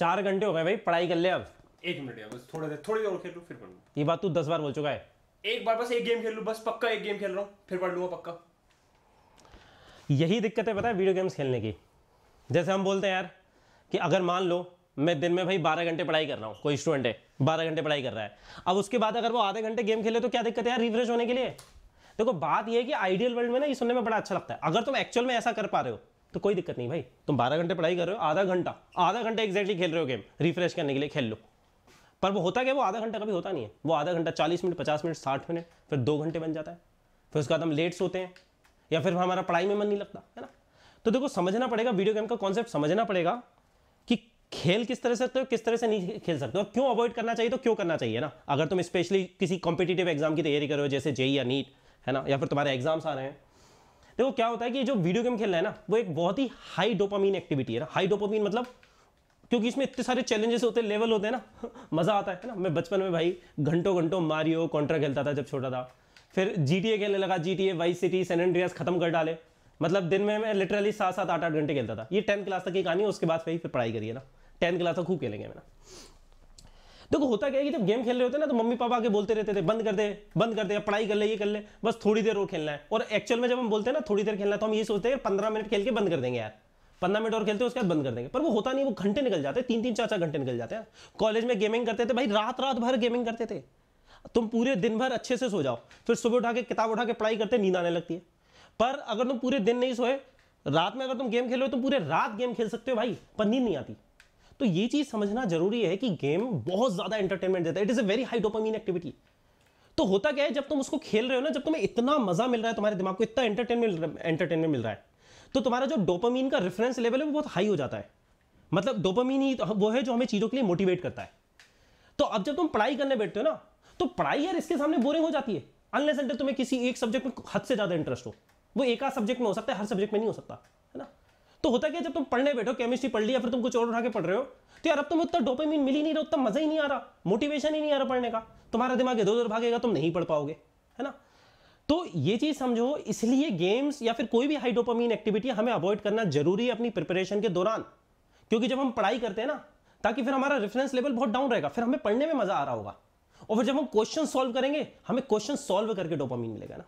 चार घंटे हो गए भाई पढ़ाई कर ले अब एक मिनट बस थोड़ा देर थोड़ी देर और खेल लूँ फिर पढ़ ये बात तू दस बार बोल चुका है एक बार बस एक गेम खेल लूँ बस पक्का एक गेम खेल रहा हूँ फिर पढ़ लूंगा पक्का यही दिक्कत है पता है वीडियो गेम्स खेलने की जैसे हम बोलते हैं यार कि अगर मान लो मैं दिन में भाई बारह घंटे पढ़ाई कर रहा हूँ कोई स्टूडेंट है बारह घंटे पढ़ाई कर रहा है अब उसके बाद अगर वो आधे घंटे गेम खेले तो क्या दिक्कत है यार रिफ्रेश होने के लिए देखो बात यह है कि आइडियल वर्ल्ड में ना ये सुनने में बड़ा अच्छा लगता है अगर तुम एक्चुअल में ऐसा कर पा रहे हो तो कोई दिक्कत नहीं भाई तुम बारह घंटे पढ़ाई कर रहे हो आधा घंटा आधा घंटा एग्जैक्टली खेल रहे हो गेम रिफ्रेश करने के लिए खेल लो पर वो होता क्या वो आधा घंटा कभी होता नहीं है वो आधा घंटा चालीस मिनट पचास मिनट साठ मिनट फिर दो घंटे बन जाता है फिर उसके बाद हम लेट सोते हैं या फिर हमारा पढ़ाई में मन नहीं लगता है ना तो देखो समझना पड़ेगा वीडियो गेम का कॉन्सेप्ट समझना पड़ेगा कि खेल किस तरह से सकते हो किस तरह से नहीं खेल सकते हो और क्यों अवॉइड करना चाहिए तो क्यों करना चाहिए ना अगर तुम स्पेशली किसी कॉम्पिटेटिव एग्जाम की तैयारी करो जैसे जेई या नीट है ना या फिर तुम्हारे एग्जाम्स आ रहे हैं देखो क्या होता है कि जो वीडियो गेम खेलना है ना वो एक बहुत ही हाई डोपामीन एक्टिविटी है ना हाई डोपामीन मतलब क्योंकि इसमें इतने सारे चैलेंजेस होते हैं लेवल होते हैं ना मज़ा आता है ना मैं बचपन में भाई घंटों घंटों मारियो कॉन्ट्रा खेलता था जब छोटा था फिर जी खेलने लगा G T A vice city San Andreas खत्म कर डाले मतलब दिन में मैं लिटरली सात सात आठ आठ घंटे खेलता था ये टेंथ क्लास तक की कहानी है उसके बाद भाई फिर पढ़ाई करिए ना टेंथ क्लास तक खूब खेलेंगे मेरा देखो होता क्या है कि जब गेम खेल रहे होते ना तो मम्मी पापा के बोलते रहते थे बंद कर दे बंद कर दे पढ़ाई कर ले ये कर ले बस थोड़ी देर और खेलना है और एक्चुअल में जब हम बोलते हैं ना थोड़ी देर खेलना है तो हम ये सोचते हैं पंद्रह मिनट खेल के बंद कर देंगे यार पंद्रह मिनट और खेलते हैं उसके बाद बंद कर देंगे पर वो होता नहीं वो घंटे निकल जाते तीन तीन चार चार घंटे निकल जाते हैं कॉलेज में गेमिंग करते थे भाई रात रात भर गेमिंग करते थे तुम पूरे दिन भर अच्छे से सो जाओ फिर सुबह उठा के किताब उठा के पढ़ाई करते नींद आने लगती है पर अगर तुम पूरे दिन नहीं सोए रात में अगर तुम गेम खेलो तो पूरे रात गेम खेल सकते हो भाई पर नींद नहीं आती तो ये चीज समझना जरूरी है कि गेम बहुत ज्यादा एंटरटेनमेंट देता है it is a very high dopamine activity तो होता क्या है जब तुम उसको खेल रहे हो ना जब तुम्हें इतना मजा मिल रहा है तुम्हारे दिमाग को इतना एंटरटेनमेंट एंटरटेनमेंट मिल रहा है तो तुम्हारा जो डोपामीन का रेफरेंस लेवल है वो बहुत हाई हो जाता है मतलब डोपामीन ही तो- वो है जो हमें चीज़ों के लिए मोटिवेट करता है तो अब जब तुम पढ़ाई करने बैठते हो ना तो पढ़ाई यार इसके सामने बोरिंग हो जाती है अनलेस अंडर तुम्हें किसी एक सब्जेक्ट में हद से ज़्यादा इंटरेस्ट हो वो एक आध सब्जेक्ट में हो सकता है हर सब्जेक्ट में नहीं हो सकता तो होता क्या जब तुम पढ़ने बैठो केमिस्ट्री पढ़ लिया फिर तुम कुछ और उठा के पढ़ रहे हो तो यार अब तुम उतना डोपामिन मिल ही नहीं रहा उतना मजा ही नहीं आ रहा मोटिवेशन ही नहीं आ रहा पढ़ने का तुम्हारा दिमाग इधर उधर भागेगा तुम नहीं पढ़ पाओगे है ना तो ये चीज समझो इसलिए गेम्स या फिर कोई भी हाई डोपामिन एक्टिविटी हमें अवॉइड करना जरूरी है अपनी प्रिपरेशन के दौरान क्योंकि जब हम पढ़ाई करते हैं ना ताकि फिर हमारा रेफरेंस लेवल बहुत डाउन रहेगा फिर हमें पढ़ने में मजा आ रहा होगा और फिर जब हम क्वेश्चन सॉल्व करेंगे हमें क्वेश्चन सॉल्व करके डोपामीन मिलेगा ना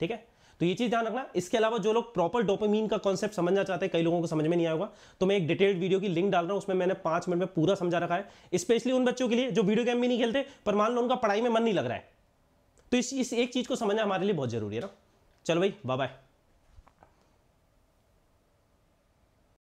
ठीक है तो ये चीज़ ध्यान रखना इसके अलावा जो लोग प्रॉपर डोपामीन का कॉन्सेप्ट समझना चाहते हैं कई लोगों को समझ में नहीं आएगा तो मैं एक डिटेल्ड वीडियो की लिंक डाल रहा हूँ उसमें मैंने पांच मिनट में पूरा समझा रखा है स्पेशली उन बच्चों के लिए जो वीडियो गेम भी नहीं खेलते पर मान लो उनका पढ़ाई में मन नहीं लग रहा है तो इस, इस एक चीज़ को समझना हमारे लिए बहुत जरूरी है ना चलो भाई बाय